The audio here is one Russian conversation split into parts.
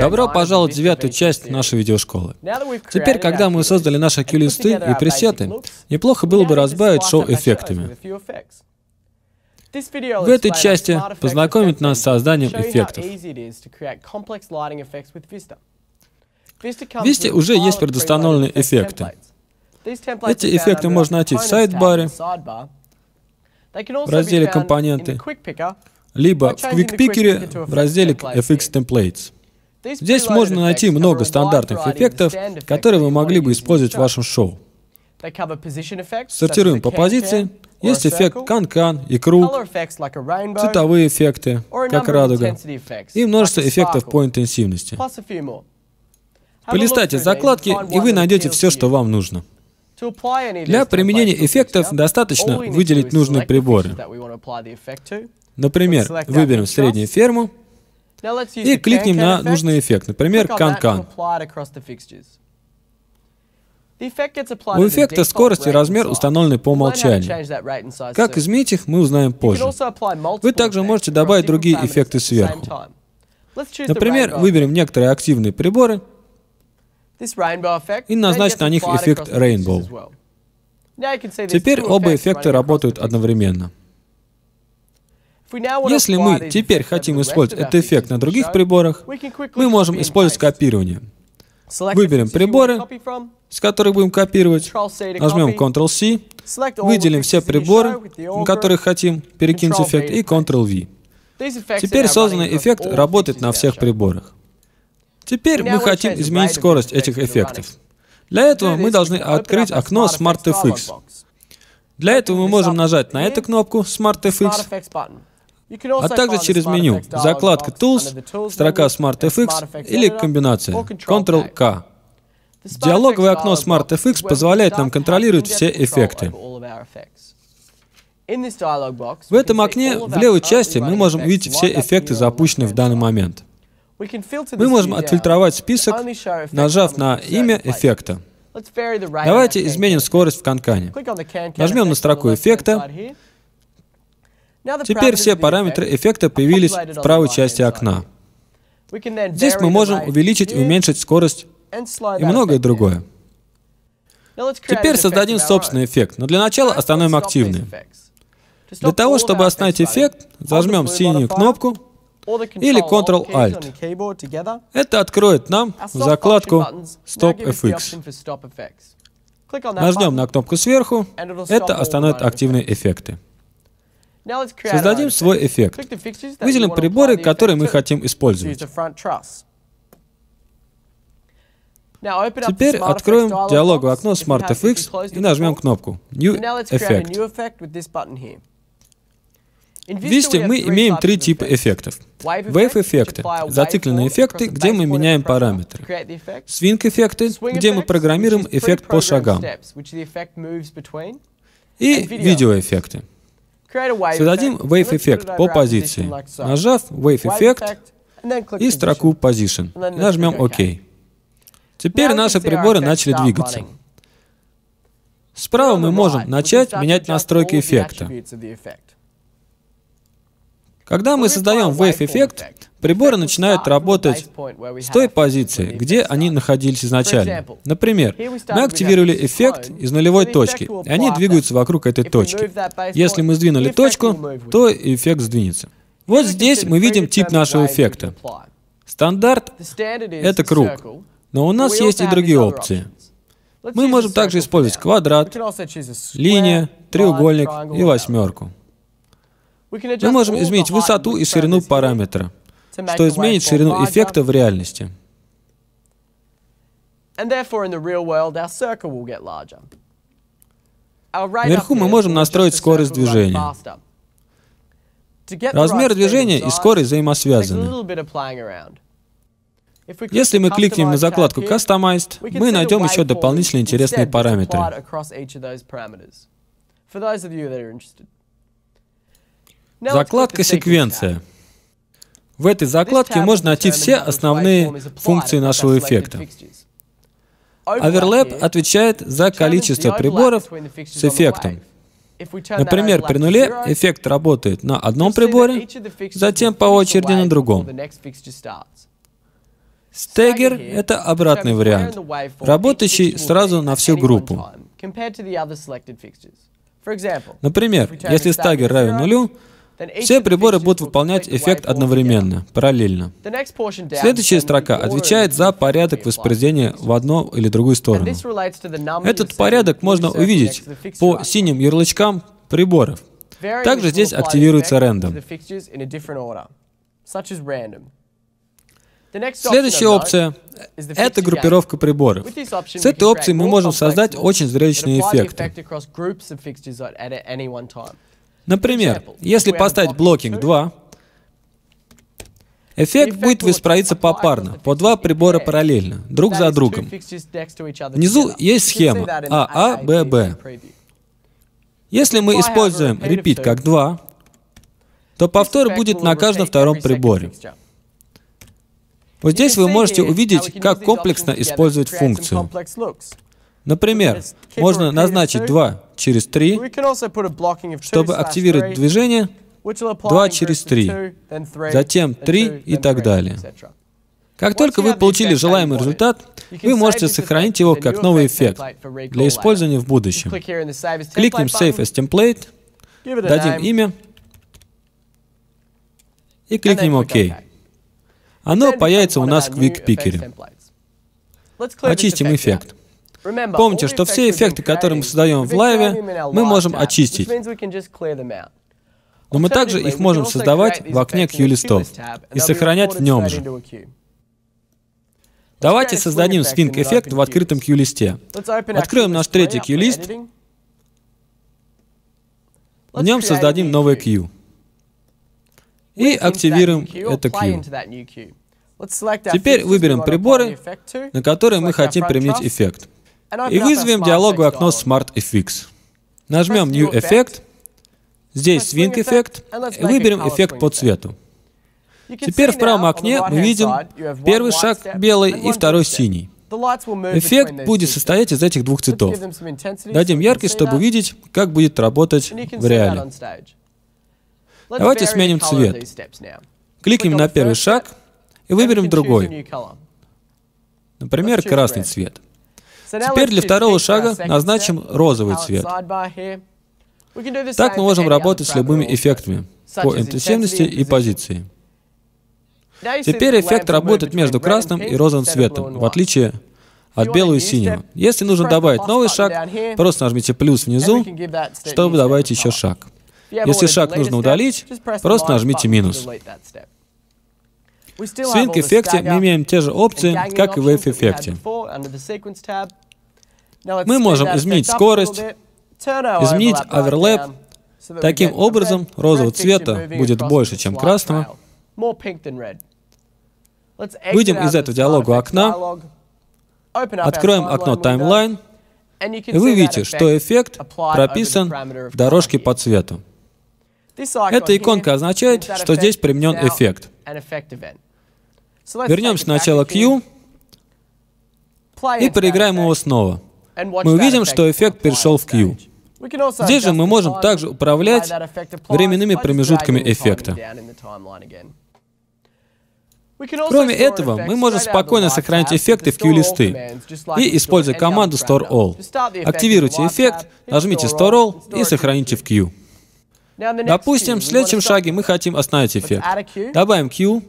Добро пожаловать в девятую часть нашей видеошколы. Теперь, когда мы создали наши QLisты и пресеты, неплохо было бы разбавить шоу эффектами. В этой части познакомит нас с созданием эффектов. В Vista уже есть предустановленные эффекты. Эти эффекты можно найти в сайт-баре, в разделе «Компоненты», либо в QuickPicker в разделе FX Templates. Здесь можно найти много стандартных эффектов, которые вы могли бы использовать в вашем шоу. Сортируем по позиции. Есть эффект кан -кан и круг, цветовые эффекты, как радуга, и множество эффектов по интенсивности. Полистайте закладки, и вы найдете все, что вам нужно. Для применения эффектов достаточно выделить нужные приборы. Например, выберем среднюю ферму, и кликнем на нужный эффект, например, канкан. -кан. У эффекта скорость и размер установлены по умолчанию. Как изменить их, мы узнаем позже. Вы также можете добавить другие эффекты сверху. Например, выберем некоторые активные приборы и назначим на них эффект Rainbow. Теперь оба эффекта работают одновременно. Если мы теперь хотим использовать этот эффект на других приборах, мы можем использовать копирование. Выберем приборы, с которых будем копировать, нажмем Ctrl-C, выделим все приборы, на которых хотим перекинуть эффект, и Ctrl-V. Теперь созданный эффект работает на всех приборах. Теперь мы хотим изменить скорость этих эффектов. Для этого мы должны открыть окно SmartFX. Для этого мы можем нажать на эту кнопку SmartFX а также через меню «Закладка Tools», строка SmartFX или комбинация Ctrl-K. Диалоговое окно SmartFX позволяет нам контролировать все эффекты. В этом окне в левой части мы можем увидеть все эффекты, запущенные в данный момент. Мы можем отфильтровать список, нажав на имя эффекта. Давайте изменим скорость в канкане. Нажмем на строку эффекта, Теперь все параметры эффекта появились в правой части окна. Здесь мы можем увеличить и уменьшить скорость и многое другое. Теперь создадим собственный эффект, но для начала остановим активный. Для того, чтобы остановить эффект, зажмем синюю кнопку или Ctrl-Alt. Это откроет нам закладку StopFX. Нажмем на кнопку сверху, это остановит активные эффекты. Создадим свой эффект. Выделим приборы, которые мы хотим использовать. Теперь откроем диалоговое окно SmartFX и нажмем кнопку New Effect. В Висте мы имеем три типа эффектов. Wave-эффекты — зацикленные эффекты, где мы меняем параметры. Swing-эффекты, где мы программируем эффект по шагам. И видеоэффекты, Создадим wave effect по позиции, нажав wave effect и строку Position, и нажмем OK. Теперь наши приборы начали двигаться. Справа мы можем начать менять настройки эффекта. Когда мы создаем wave-эффект, приборы начинают работать с той позиции, где они находились изначально. Например, мы активировали эффект из нулевой точки, и они двигаются вокруг этой точки. Если мы сдвинули точку, то эффект сдвинется. Вот здесь мы видим тип нашего эффекта. Стандарт — это круг, но у нас есть и другие опции. Мы можем также использовать квадрат, линия, треугольник и восьмерку. Мы можем изменить высоту и ширину параметра, что изменит ширину эффекта в реальности. Вверху мы можем настроить скорость движения. Размер движения и скорость взаимосвязаны. Если мы кликнем на закладку Customized, мы найдем еще дополнительные интересные параметры. Закладка секвенция. В этой закладке можно найти все основные функции нашего эффекта. Overlap отвечает за количество приборов с эффектом. Например, при нуле эффект работает на одном приборе, затем по очереди на другом. Стегер — это обратный вариант, работающий сразу на всю группу. Например, если стагер равен нулю, все приборы будут выполнять эффект одновременно, параллельно. Следующая строка отвечает за порядок воспроизведения в одну или другую сторону. Этот порядок можно увидеть по синим ярлычкам приборов. Также здесь активируется рандом. Следующая опция — это группировка приборов. С этой опцией мы можем создать очень зрелищные эффекты. Например, если поставить блокинг 2, Эффект будет воспроизводиться попарно, по два прибора параллельно, друг за другом. Внизу есть схема АА, ББ. Если мы используем repeat как 2, то повтор будет на каждом втором приборе. Вот здесь вы можете увидеть, как комплексно использовать функцию. Например, можно назначить два через 3, чтобы активировать движение 2 через 3, затем 3 и так далее. Как только вы получили желаемый результат, вы можете сохранить его как новый эффект для использования в будущем. Кликнем Save as Template, дадим имя и кликнем ОК. Оно появится у нас в Quick QuickPicker. Очистим эффект. Помните, что все эффекты, которые мы создаем в лайве, мы можем очистить. Но мы также их можем создавать в окне Q-листов и сохранять в нем же. Давайте создадим свинг-эффект в открытом Q-листе. Откроем наш третий Q-лист. В нем создадим новое Q. И активируем это Q. Теперь выберем приборы, на которые мы хотим применить эффект. И вызовем диалоговое окно Smart FX. Нажмем New Effect, здесь Swing Effect, и выберем эффект по цвету. Теперь в правом окне мы видим первый шаг белый и второй синий. Эффект будет состоять из этих двух цветов. Дадим яркость, чтобы увидеть, как будет работать в реале. Давайте сменим цвет. Кликнем на первый шаг и выберем другой. Например, красный цвет. Теперь для второго шага назначим розовый цвет. Так мы можем работать с любыми эффектами по интенсивности и позиции. Теперь эффект работает между красным и розовым цветом, в отличие от белого и синего. Если нужно добавить новый шаг, просто нажмите плюс внизу, чтобы добавить еще шаг. Если шаг нужно удалить, просто нажмите минус. В Swing эффекте мы имеем те же опции, как и в Wave эффекте. Мы можем изменить скорость, изменить оверлэп. Таким образом, розового цвета будет больше, чем красного. Выйдем из этого диалога окна, откроем окно Timeline и вы видите, что эффект прописан в дорожке по цвету. Эта иконка означает, что здесь применен эффект. Вернемся сначала к U и проиграем его снова. Мы увидим, что эффект перешел в Q. Здесь же мы можем также управлять временными промежутками эффекта. Кроме этого, мы можем спокойно сохранить эффекты в Q-листы и, используя команду Store All, активируйте эффект, нажмите Store All и сохраните в Q. Допустим, в следующем шаге мы хотим остановить эффект. Добавим Q,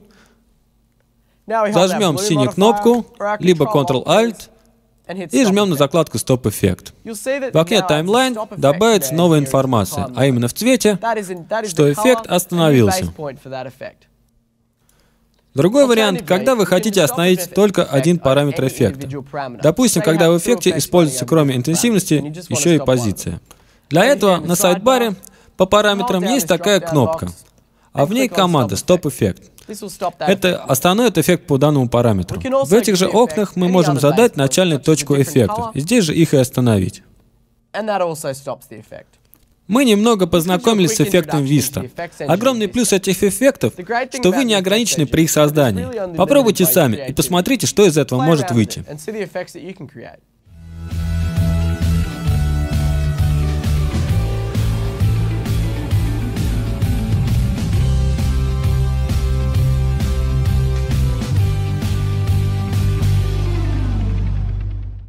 зажмем синюю кнопку, либо Ctrl-Alt, и жмем на закладку Stop Effect. В окне Timeline добавится новая информация, а именно в цвете, что эффект остановился. Другой вариант, когда вы хотите остановить только один параметр эффекта. Допустим, когда в эффекте используется кроме интенсивности еще и позиция. Для этого на сайдбаре по параметрам есть такая кнопка, а в ней команда Stop Effect. Это остановит эффект по данному параметру. В этих же окнах мы можем задать начальную точку эффекта. Здесь же их и остановить. Мы немного познакомились с эффектом Vista. Огромный плюс этих эффектов, что вы не ограничены при их создании. Попробуйте сами и посмотрите, что из этого может выйти.